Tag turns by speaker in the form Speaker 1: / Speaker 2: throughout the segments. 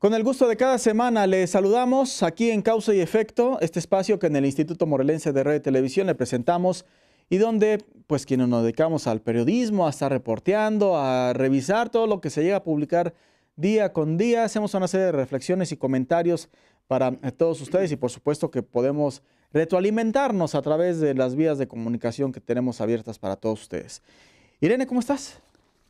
Speaker 1: Con el gusto de cada semana le saludamos aquí en Causa y Efecto, este espacio que en el Instituto Morelense de Red y Televisión le presentamos y donde pues quienes nos dedicamos al periodismo, a estar reporteando, a revisar todo lo que se llega a publicar día con día, hacemos una serie de reflexiones y comentarios para eh, todos ustedes y por supuesto que podemos retroalimentarnos a través de las vías de comunicación que tenemos abiertas para todos ustedes. Irene, ¿cómo estás?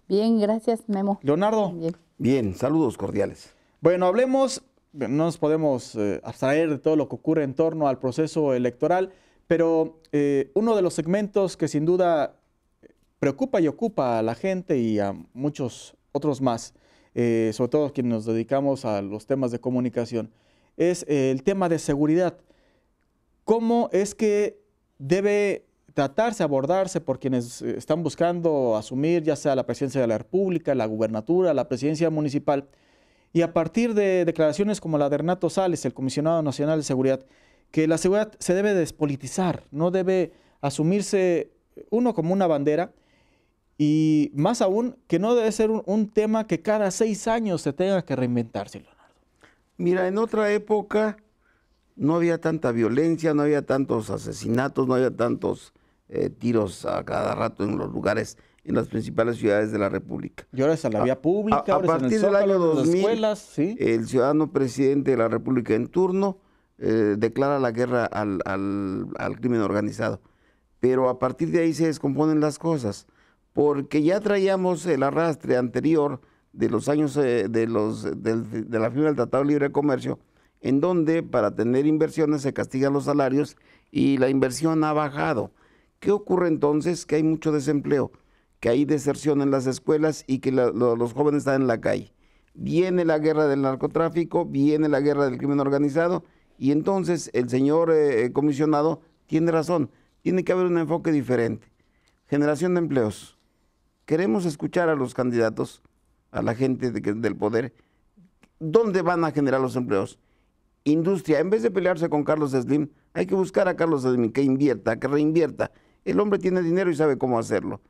Speaker 2: Bien, gracias, Memo.
Speaker 1: Leonardo. Bien, Bien saludos cordiales. Bueno, hablemos, no nos podemos eh, abstraer de todo lo que ocurre en torno al proceso electoral, pero eh, uno de los segmentos que sin duda eh, preocupa y ocupa a la gente y a muchos otros más, sobre todo quienes nos dedicamos a los temas de comunicación, es el tema de seguridad. ¿Cómo es que debe tratarse, abordarse por quienes están buscando asumir ya sea la presidencia de la República, la gubernatura, la presidencia municipal? y a partir de declaraciones como la de Renato Sales, el comisionado nacional de seguridad, que la seguridad se debe despolitizar, no debe asumirse uno como una bandera y más aún que no debe ser un, tema que cada seis años se tenga que reinventarse, Leonardo.
Speaker 3: Mira, en otra época no había tanta violencia, no había tantos asesinatos, no había tantos eh, tiros a cada rato en los lugares en las principales ciudades de la República. Y ahora es a la vía pública, a, partir del año 2000, el ciudadano presidente de la República en turno eh, declara la guerra al, crimen organizado. Pero a partir de ahí se descomponen las cosas, porque ya traíamos el arrastre anterior de los años eh, de, los, de la firma del Tratado de Libre de Comercio, en donde para tener inversiones se castigan los salarios y la inversión ha bajado. ¿Qué ocurre entonces? Que hay mucho desempleo que hay deserción en las escuelas y que los jóvenes están en la calle. Viene la guerra del narcotráfico, viene la guerra del crimen organizado y entonces el señor eh, eh, comisionado tiene razón, tiene que haber un enfoque diferente. Generación de empleos. Queremos escuchar a los candidatos, a la gente del poder, dónde van a generar los empleos. Industria, en vez de pelearse con Carlos Slim, hay que buscar a Carlos Slim que invierta, que reinvierta. El hombre tiene dinero y sabe cómo hacerlo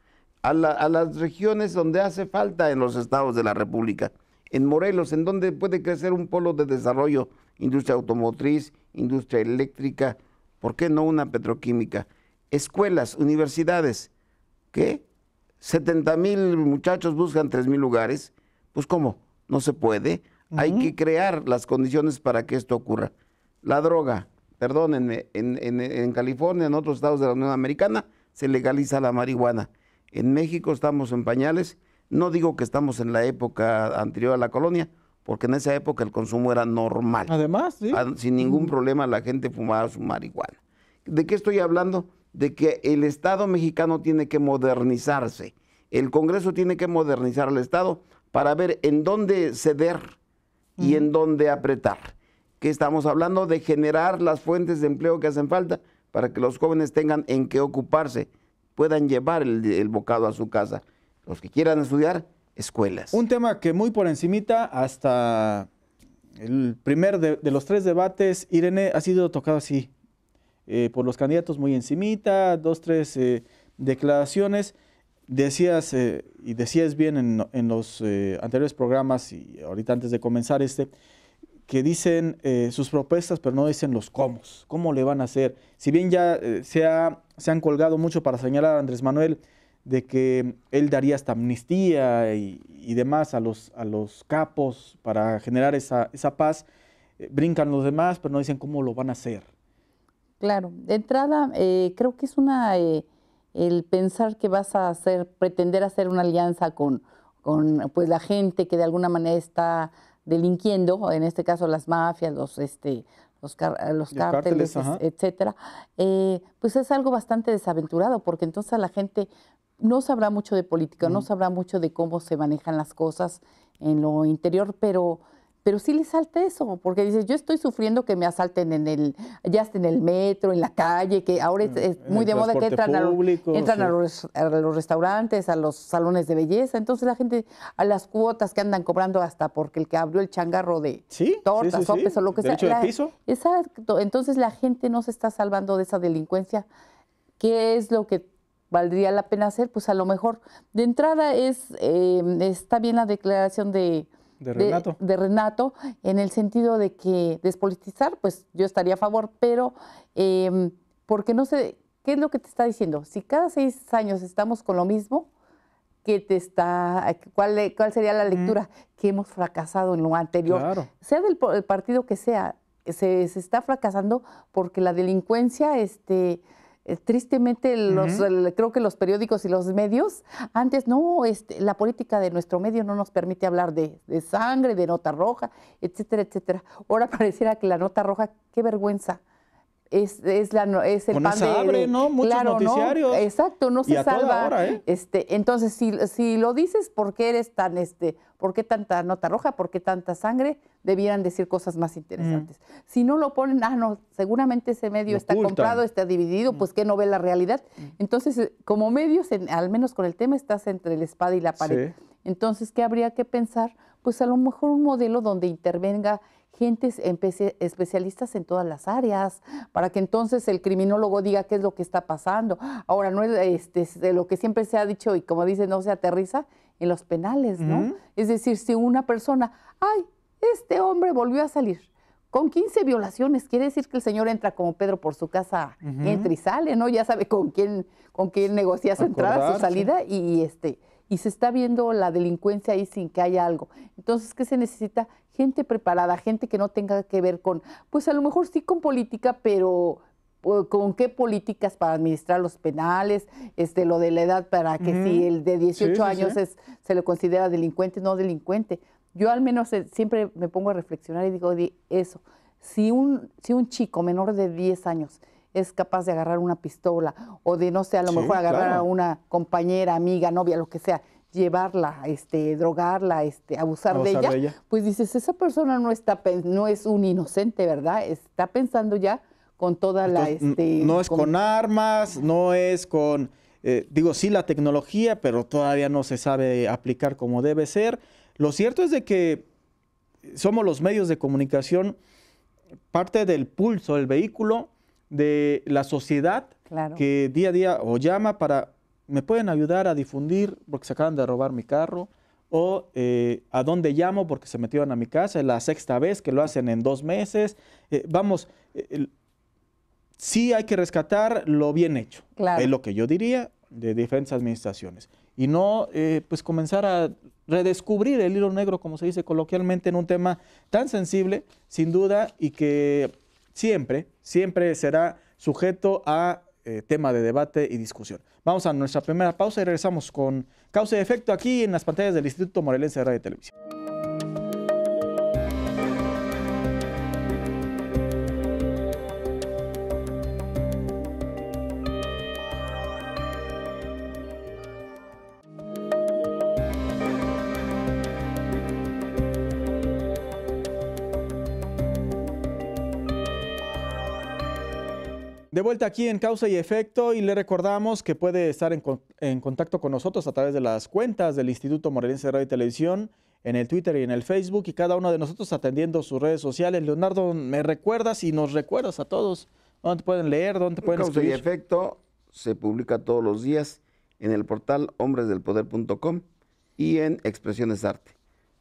Speaker 3: a, las regiones donde hace falta en los estados de la República. En Morelos, en donde puede crecer un polo de desarrollo, industria automotriz, industria eléctrica, ¿por qué no una petroquímica? Escuelas, universidades, ¿qué? 70 mil muchachos buscan 3 mil lugares, pues ¿cómo? No se puede. Hay que crear las condiciones para que esto ocurra. La droga, perdón en, en California, en otros estados de la Unión Americana, se legaliza la marihuana. En México estamos en pañales. No digo que estamos en la época anterior a la colonia, porque en esa época el consumo era normal. Además, ¿sí? sin ningún problema la gente fumaba su marihuana. ¿De qué estoy hablando? De que el Estado mexicano tiene que modernizarse. El Congreso tiene que modernizar al Estado para ver en dónde ceder y en dónde apretar. Que estamos hablando de generar las fuentes de empleo que hacen falta para que los jóvenes tengan en qué ocuparse puedan llevar el, bocado a su casa. Los que
Speaker 1: quieran estudiar, escuelas. Un tema que muy por encimita hasta el primer de, los tres debates, Irene, ha sido tocado así, eh, por los candidatos muy encimita, dos, tres eh, declaraciones. Decías, eh, y decías bien en, en los anteriores programas y ahorita antes de comenzar este, que dicen eh, sus propuestas, pero no dicen los cómo, cómo le van a hacer. Si bien ya eh, se, se, han colgado mucho para señalar a Andrés Manuel de que él daría esta amnistía y, demás a los, a los capos para generar esa, esa paz, eh, brincan los demás, pero no dicen cómo lo van a hacer.
Speaker 2: Claro, de entrada creo que es una, el pensar que vas a hacer, pretender hacer una alianza con, con pues, la gente que de alguna manera está delinquiendo, en este caso las mafias, los, este, los, eh, cárteles, etcétera, eh, pues es algo bastante desaventurado, porque entonces la gente no sabrá mucho de política, no sabrá mucho de cómo se manejan las cosas en lo interior, pero pero sí le salta eso, porque dices, yo estoy sufriendo que me asalten en el, ya estén en el metro, en la calle, que ahora es, mm, muy de moda que entran, a, los, restaurantes, a los salones de belleza, entonces la gente, a las cuotas que andan cobrando hasta porque el que abrió el changarro de tortas, sopes o lo que sea. piso. Exacto, entonces la gente no se está salvando de esa delincuencia. ¿Qué es lo que valdría la pena hacer? Pues a lo mejor, de entrada es, eh, está bien la declaración de de Renato. De, Renato, en el sentido de que despolitizar, pues yo estaría a favor, pero em, porque no sé, ¿qué es lo que te está diciendo? Si cada seis años estamos con lo mismo, ¿qué te está, cuál, cuál sería la lectura? Que hemos fracasado en lo anterior. Sea del partido que sea, se, se, está fracasando porque la delincuencia, este, eh, tristemente los, creo que los periódicos y los medios, antes no, este, la política de nuestro medio no nos permite hablar de, de, sangre, de nota roja, etcétera, etcétera. Ahora pareciera que la nota roja, qué vergüenza, es, es, la, es el pan abre, ¿no? Muchos noticiarios. Exacto, no se salva. ¿eh? este, entonces, si, si, lo dices, ¿por qué eres tan, este, por qué tanta nota roja, por qué tanta sangre? Debieran decir cosas más interesantes. Mm. Si no lo ponen, ah, no, seguramente ese medio está comprado, está dividido, pues mm. que no ve la realidad. Mm. Entonces, eh, como medios, al menos con el tema, estás entre la espada y la pared. Entonces, ¿qué habría que pensar? pues a lo mejor un modelo donde intervenga gente especialistas en todas las áreas, para que entonces el criminólogo diga qué es lo que está pasando. Ahora, no es este, de lo que siempre se ha dicho y como dice, no se aterriza en los penales, ¿no? Es decir, si una persona, ay, este hombre volvió a salir con 15 violaciones, quiere decir que el señor entra como Pedro por su casa, entra y sale, ¿no? Ya sabe con quién, con quién negocia su entrada, su salida y este y se está viendo la delincuencia ahí sin que haya algo. Entonces, ¿qué se necesita? Gente preparada, gente que no tenga que ver con, pues a lo mejor sí con política, pero con qué políticas para administrar los penales, este, lo de la edad para que si el de 18 años Es, se le considera delincuente, no delincuente. Yo al menos eh, siempre me pongo a reflexionar y digo eso. Si un, si un chico menor de 10 años es capaz de agarrar una pistola o de, no sé, a lo mejor agarrar a una compañera, amiga, novia, lo que sea, llevarla, este, drogarla, este, abusar, de, ella, pues dices, esa persona no, está, no es un inocente, ¿verdad? Está pensando ya con toda la...
Speaker 1: Este, no es con... armas, no es con... Eh, digo, sí, la tecnología, pero todavía no se sabe aplicar como debe ser. Lo cierto es de que somos los medios de comunicación parte del pulso del vehículo de la sociedad que día a día o llama para, me pueden ayudar a difundir porque se acaban de robar mi carro, o eh, a dónde llamo porque se metieron a mi casa, es la sexta vez que lo hacen en dos meses. Eh, vamos, eh, sí hay que rescatar lo bien hecho, es lo que yo diría de diferentes administraciones. Y no, pues, comenzar a redescubrir el hilo negro, como se dice coloquialmente, en un tema tan sensible, sin duda, y que siempre, siempre será sujeto a eh, tema de debate y discusión. Vamos a nuestra primera pausa y regresamos con causa y efecto aquí en las pantallas del Instituto Morelense de Radio y Televisión. vuelta aquí en Causa y Efecto y le recordamos que puede estar en, contacto con nosotros a través de las cuentas del Instituto Morelense de Radio y Televisión en el Twitter y en el Facebook y cada uno de nosotros atendiendo sus redes sociales. Leonardo, me recuerdas y nos recuerdas a todos dónde pueden leer, dónde pueden Causa y
Speaker 3: Efecto se publica todos los días en el portal hombresdelpoder.com y en Expresiones Arte.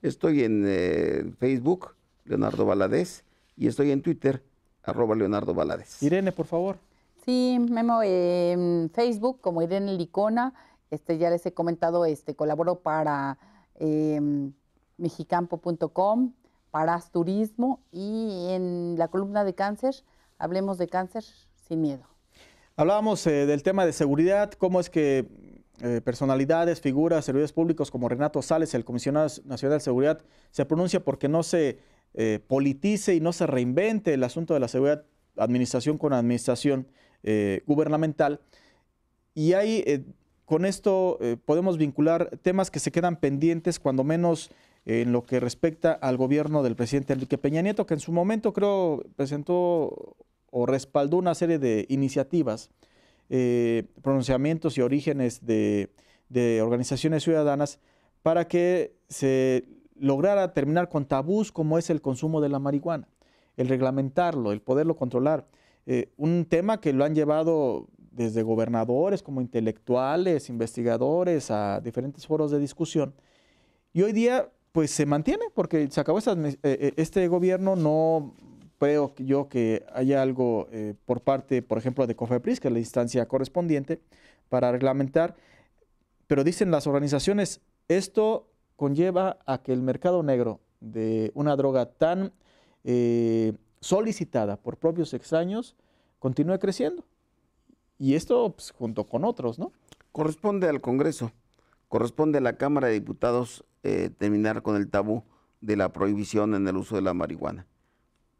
Speaker 3: Estoy en eh, Facebook, Leonardo Baladés y estoy en Twitter, arroba Leonardo Baladés. Irene, por favor.
Speaker 2: Sí, Memo, en Facebook, como Irene Licona, este, ya les he comentado, este, colaboro para em, mexicampo.com, para Asturismo y en la columna de cáncer, hablemos de cáncer sin miedo.
Speaker 1: Hablábamos eh, del tema de seguridad, cómo es que eh, personalidades, figuras, servidores públicos como Renato Sales, el comisionado nacional de seguridad, se pronuncia porque no se eh, politice y no se reinvente el asunto de la seguridad, administración con administración. Eh, gubernamental. Y ahí, eh, con esto eh, podemos vincular temas que se quedan pendientes, cuando menos en lo que respecta al gobierno del presidente Enrique Peña Nieto, que en su momento creo presentó o respaldó una serie de iniciativas, pronunciamientos y orígenes de, de organizaciones ciudadanas para que se lograra terminar con tabús como es el consumo de la marihuana, el reglamentarlo, el poderlo controlar. Eh, un tema que lo han llevado desde gobernadores, como intelectuales, investigadores, a diferentes foros de discusión. Y hoy día, pues se mantiene, porque se acabó eh, eh, este gobierno, no creo yo que haya algo por parte, por ejemplo, de COFEPRIS, que es la instancia correspondiente, para reglamentar, pero dicen las organizaciones, esto conlleva a que el mercado negro de una droga tan solicitada por propios extraños continúe creciendo. Y esto pues, junto con otros, ¿no? Corresponde al Congreso, corresponde a la Cámara
Speaker 3: de Diputados eh, terminar con el tabú de la prohibición en el uso de la marihuana.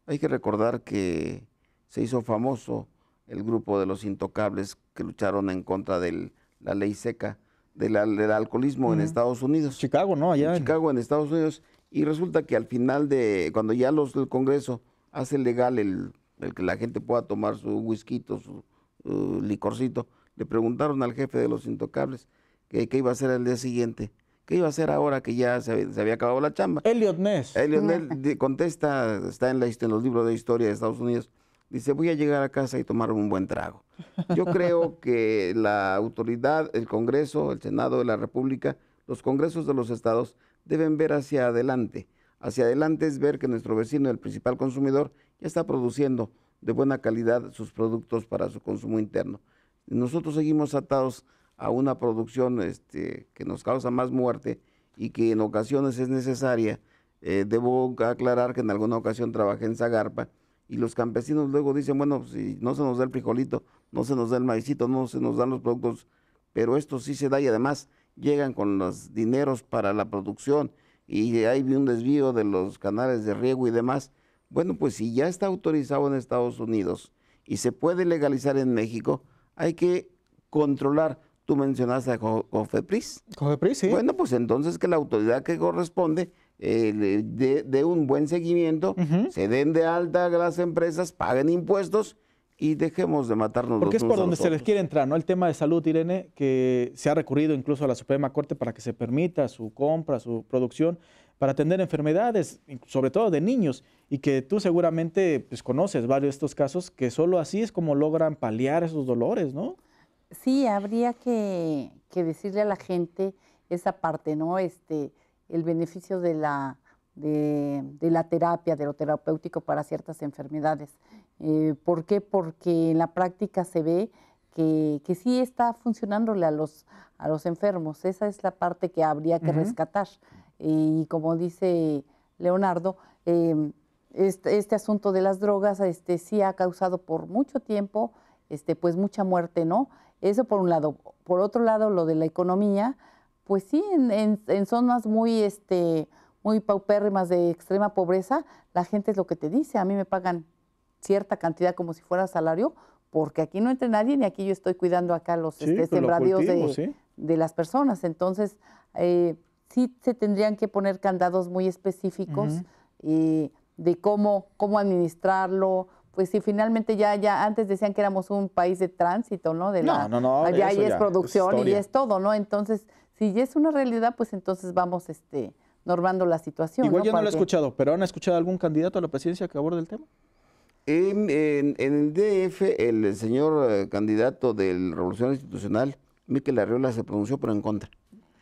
Speaker 3: Hay que recordar que se hizo famoso el grupo de los intocables que lucharon en contra de la ley seca del, alcoholismo en Estados Unidos. Chicago, ¿no? Allá. En Chicago, en Estados Unidos. Y resulta que al final de, cuando ya los del Congreso hace legal el, que la gente pueda tomar su whisky, su licorcito. Le preguntaron al jefe de los intocables qué iba a hacer el día siguiente. ¿Qué iba a hacer ahora que ya se había, acabado la chamba? Elliot Ness. Elliot Ness contesta, está en, la, en los libros de historia de Estados Unidos, dice, voy a llegar a casa y tomar un buen trago. Yo creo que la autoridad, el Congreso, el Senado de la República, los Congresos de los Estados deben ver hacia adelante hacia adelante es ver que nuestro vecino, el principal consumidor, ya está produciendo de buena calidad sus productos para su consumo interno. Nosotros seguimos atados a una producción este, que nos causa más muerte y que en ocasiones es necesaria. Eh, debo aclarar que en alguna ocasión trabajé en Zagarpa y los campesinos luego dicen, bueno, si no se nos da el frijolito, no se nos da el maicito, no se nos dan los productos, pero esto sí se da y además llegan con los dineros para la producción y hay un desvío de los canales de riego y demás. Bueno, pues si ya está autorizado en Estados Unidos y se puede legalizar en México, hay que controlar. Tú mencionaste a COFEPRIS. COFEPRIS, sí. Bueno, pues entonces que la autoridad que corresponde eh, dé un buen seguimiento, se den de alta las empresas, paguen impuestos y dejemos de matarnos. Porque los es por donde se les
Speaker 1: quiere entrar, ¿no? El tema de salud, Irene, que se ha recurrido incluso a la Suprema Corte para que se permita su compra, su producción, para atender enfermedades, sobre todo de niños, y que tú seguramente pues, conoces varios de estos casos, que solo así es como logran paliar esos dolores, ¿no?
Speaker 2: Sí, habría que, decirle a la gente esa parte, ¿no? Este, el beneficio de la, de la terapia, de lo terapéutico para ciertas enfermedades. Eh, ¿Por qué? Porque en la práctica se ve que, sí está funcionándole a los, a los enfermos. Esa es la parte que habría que rescatar. Y como dice Leonardo, em, este, asunto de las drogas este, sí ha causado por mucho tiempo este, pues mucha muerte, ¿no? Eso por un lado. Por otro lado, lo de la economía, pues sí, en, zonas muy, este, muy paupérrimas de extrema pobreza, la gente es lo que te dice, a mí me pagan cierta cantidad como si fuera salario, porque aquí no entre nadie ni aquí yo estoy cuidando acá los este, pues, sembradíos de, las personas. Entonces, eh, sí se tendrían que poner candados muy específicos y de cómo, cómo administrarlo. Pues si finalmente ya, ya antes decían que éramos un país de tránsito, ¿no? De no, no, Ya, es producción y es todo, ¿no? Entonces, si ya es una realidad, pues entonces vamos este, normando la situación. Igual yo no lo he
Speaker 1: escuchado, pero ¿han escuchado algún candidato a la presidencia que aborde el tema?
Speaker 3: En, el DF, el, señor eh, candidato de la Revolución Institucional, Miquel Arriola, se pronunció, pero en contra.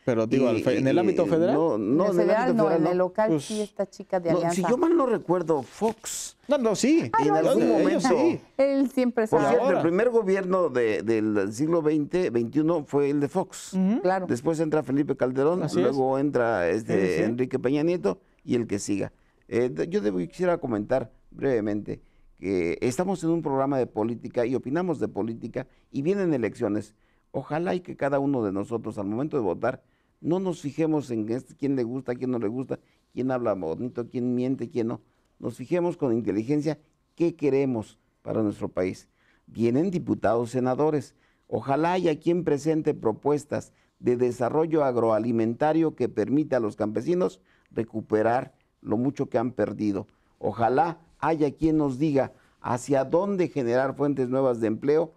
Speaker 3: Pero digo, ¿en el ámbito federal? No, en el, local pues, sí, esta
Speaker 2: chica de no, Alianza. Si yo
Speaker 3: mal no recuerdo, Fox.
Speaker 1: No, no, sí. Ah,
Speaker 3: en algún momento. Sí.
Speaker 2: Él siempre el
Speaker 3: primer gobierno del siglo XX, XXI fue el de Fox. Claro. Después entra Felipe Calderón, luego entra este Enrique Peña Nieto y el que siga. Eh, yo quisiera comentar brevemente que estamos en un programa de política y opinamos de política y vienen elecciones. Ojalá y que cada uno de nosotros al momento de votar no nos fijemos en quién le gusta, quién no le gusta, quién habla bonito, quién miente, quién no. Nos fijemos con inteligencia qué queremos para nuestro país. Vienen diputados, senadores. Ojalá haya quien presente propuestas de desarrollo agroalimentario que permita a los campesinos recuperar lo mucho que han perdido. Ojalá haya quien nos diga hacia dónde generar fuentes nuevas de empleo,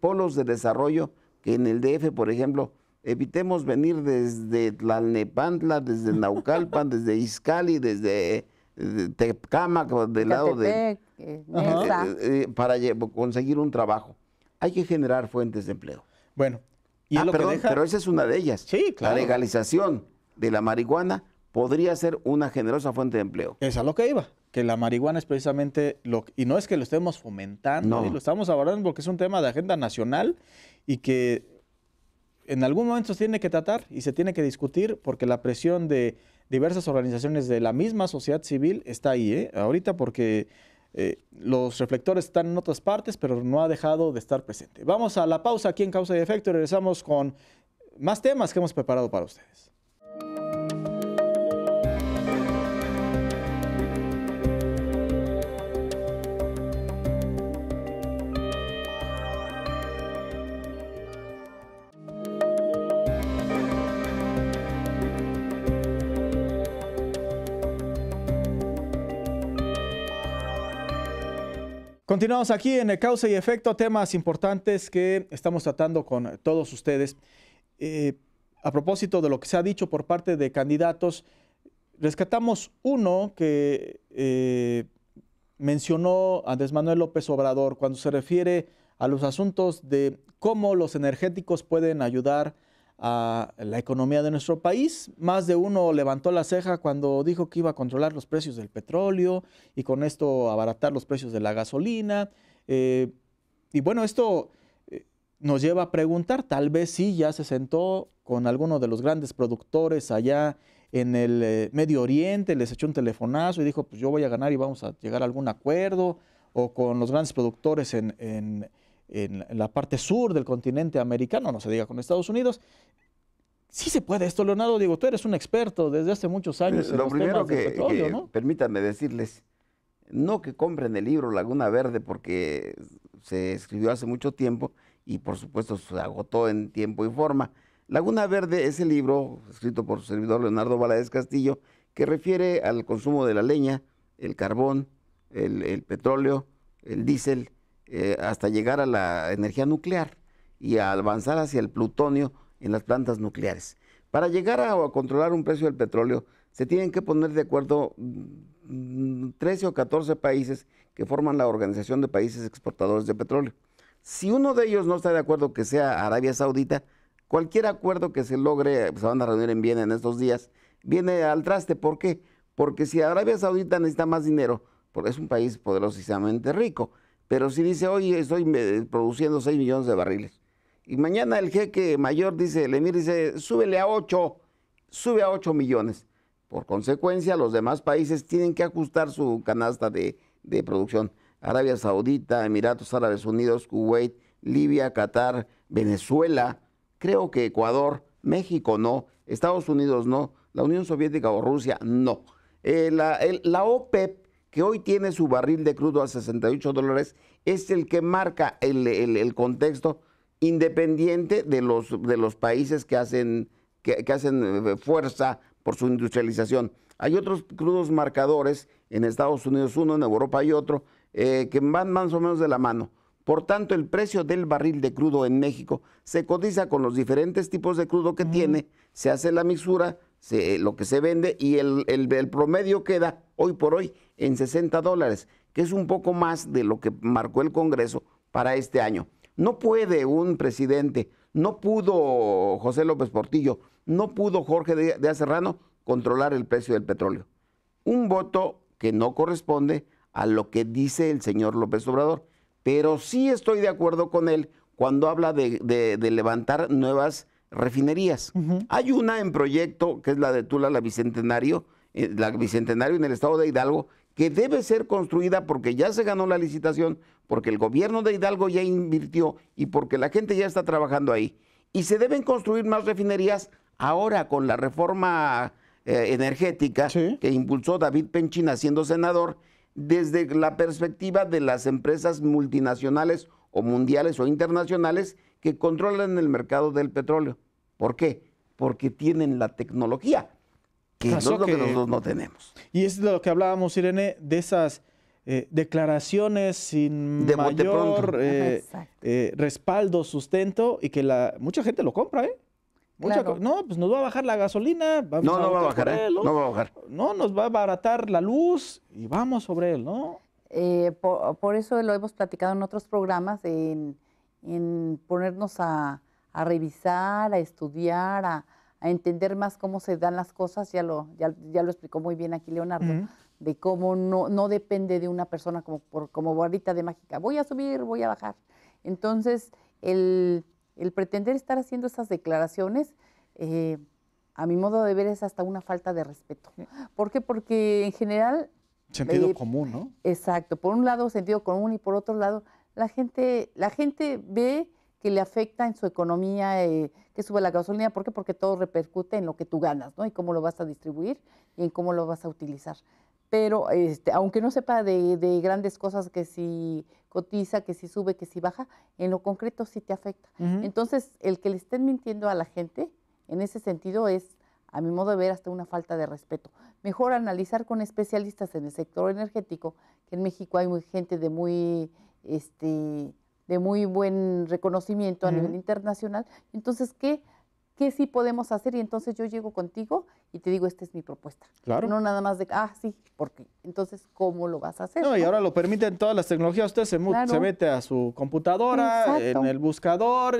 Speaker 3: polos de desarrollo, que en el DF, por ejemplo, evitemos venir desde Tlalnepantla, desde Naucalpan, desde Izcali, desde eh, Tecamac, del lado de... Eh,
Speaker 2: eh,
Speaker 3: para conseguir un trabajo. Hay que generar fuentes de empleo. Bueno, y ah, pero esa es una de ellas. Sí, claro. La legalización
Speaker 1: de la marihuana podría ser una generosa fuente de empleo. Es a lo que iba, que la marihuana es precisamente lo que, y no es que lo estemos fomentando, lo estamos abordando porque es un tema de agenda nacional y que en algún momento se tiene que tratar y se tiene que discutir porque la presión de diversas organizaciones de la misma sociedad civil está ahí, ¿eh? ahorita porque eh, los reflectores están en otras partes, pero no ha dejado de estar presente. Vamos a la pausa aquí en Causa y Efecto y regresamos con más temas que hemos preparado para ustedes. Continuamos aquí en el Causa y Efecto, temas importantes que estamos tratando con todos ustedes. Eh, a propósito de lo que se ha dicho por parte de candidatos, rescatamos uno que eh, mencionó Andrés Manuel López Obrador cuando se refiere a los asuntos de cómo los energéticos pueden ayudar a a la economía de nuestro país. Más de uno levantó la ceja cuando dijo que iba a controlar los precios del petróleo y con esto abaratar los precios de la gasolina. Eh, y bueno, esto eh, nos lleva a preguntar, tal vez sí, ya se sentó con alguno de los grandes productores allá en el eh, Medio Oriente, les echó un telefonazo y dijo, pues yo voy a ganar y vamos a llegar a algún acuerdo, o con los grandes productores en en la parte sur del continente americano, no se diga con Estados Unidos. Sí se puede esto, Leonardo. Digo, tú eres un experto desde hace muchos años. Eh, lo primero que,
Speaker 3: permítanme decirles, no que compren el libro Laguna Verde porque se escribió hace mucho tiempo y por supuesto se agotó en tiempo y forma. Laguna Verde es el libro escrito por su servidor Leonardo Valadez Castillo que refiere al consumo de la leña, el carbón, el, el petróleo, el diésel eh, hasta llegar a la energía nuclear y a avanzar hacia el plutonio en las plantas nucleares. Para llegar a, a controlar un precio del petróleo, se tienen que poner de acuerdo 13 mm, mm, o 14 países que forman la Organización de Países Exportadores de Petróleo. Si uno de ellos no está de acuerdo que sea Arabia Saudita, cualquier acuerdo que se logre, se van a reunir en Viena en estos días, viene al traste. ¿Por qué? Porque si Arabia Saudita necesita más dinero, porque es un país poderosísimamente rico, pero si dice, hoy estoy eh, produciendo 6 millones de barriles, y mañana el jeque mayor dice, el emir dice, súbele a 8, sube a 8 millones. Por consecuencia, los demás países tienen que ajustar su canasta de, producción. Arabia Saudita, Emiratos Árabes Unidos, Kuwait, Libia, Qatar, Venezuela, creo que Ecuador, México no, Estados Unidos no, la Unión Soviética o Rusia no. Eh, la, la OPEP que hoy tiene su barril de crudo a 68 dólares, es el que marca el, contexto independiente de los, de los países que hacen, que, hacen eh, fuerza por su industrialización. Hay otros crudos marcadores, en Estados Unidos uno, en Europa y otro, eh, que van más o menos de la mano. Por tanto, el precio del barril de crudo en México se cotiza con los diferentes tipos de crudo que tiene, se hace la mixura, lo que se vende y el, promedio queda hoy por hoy en 60 dólares, que es un poco más de lo que marcó el Congreso para este año. No puede un presidente, no pudo José López Portillo, no pudo Jorge de, de Acerrano controlar el precio del petróleo. Un voto que no corresponde a lo que dice el señor López Obrador, pero sí estoy de acuerdo con él cuando habla de levantar nuevas refinerías. Hay una en proyecto, que es la de Tula, la Bicentenario, eh, la Bicentenario en el estado de Hidalgo, que debe ser construida porque ya se ganó la licitación, porque el gobierno de Hidalgo ya invirtió y porque la gente ya está trabajando ahí. Y se deben construir más refinerías ahora con la reforma eh, energética que impulsó David Penchina siendo senador, desde la perspectiva de las empresas multinacionales o mundiales o internacionales que controlan el mercado del petróleo. ¿Por qué? Porque tienen la tecnología, que nosotros no tenemos.
Speaker 1: Y es de lo que hablábamos, Irene, de esas eh, declaraciones sin mayor eh, eh, respaldo, sustento, y que mucha gente lo compra, ¿eh? No, pues nos va a bajar la gasolina. no, no va a bajar, nos va a abaratar la luz y vamos sobre él, ¿no?
Speaker 2: Eh, por, eso lo hemos platicado en otros programas, en, ponernos a, revisar, a estudiar, a, entender más cómo se dan las cosas. Ya lo, explicó muy bien aquí Leonardo, de cómo no, depende de una persona como, por, como de mágica. Voy a subir, voy a bajar. Entonces, el, pretender estar haciendo esas declaraciones... Eh, a mi modo de ver es hasta una falta de respeto. ¿Por qué? Porque en general Sentido eh, común, ¿no? Exacto. Por un lado, sentido común y por otro lado, la gente, la gente ve que le afecta en su economía, eh, que sube la gasolina. ¿Por qué? Porque todo repercute en lo que tú ganas, ¿no? Y cómo lo vas a distribuir y en cómo lo vas a utilizar. Pero este, aunque no sepa de, grandes cosas que si cotiza, que si sube, que si baja, en lo concreto sí te afecta. Entonces, el que le estén mintiendo a la gente, en ese sentido, es a mi modo de ver, hasta una falta de respeto. Mejor analizar con especialistas en el sector energético, que en México hay gente de muy, este, de muy buen reconocimiento a nivel internacional. Entonces, ¿qué, ¿qué sí podemos hacer? Y entonces yo llego contigo y te digo, esta es mi propuesta. Claro. No nada más de, ah, sí, porque entonces, ¿cómo lo vas a hacer? No, y
Speaker 1: ahora lo permiten todas las tecnologías. Usted se, mete a su computadora, en el buscador,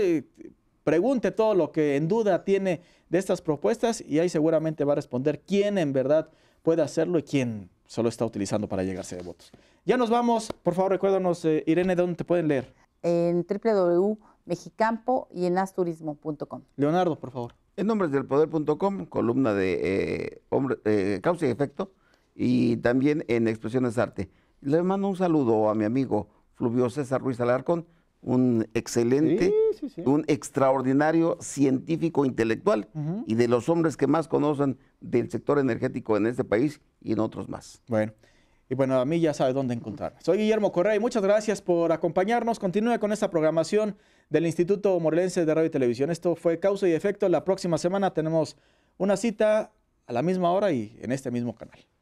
Speaker 1: pregunte todo lo que en duda tiene de estas propuestas y ahí seguramente va a responder quién en verdad puede hacerlo y quién solo está utilizando para llegarse de votos. Ya nos vamos. Por favor, recuérdanos, eh, Irene, ¿dónde te pueden leer?
Speaker 2: En www.mexicampo y en asturismo.com.
Speaker 1: Leonardo, por favor. En nombres del poder.com, columna de
Speaker 3: eh, hombre, eh, causa y efecto, y también en Expresiones Arte. Le mando un saludo a mi amigo Fluvio César Ruiz Alarcón, un excelente, un extraordinario científico intelectual y de los hombres que más conocen
Speaker 1: del sector energético en este país y en otros más. Bueno, y bueno, a mí ya sabe dónde encontrarme. Soy Guillermo Correa y muchas gracias por acompañarnos. Continúe con esta programación del Instituto Morelense de Radio y Televisión. Esto fue Causa y Efecto. La próxima semana tenemos una cita a la misma hora y en este mismo canal.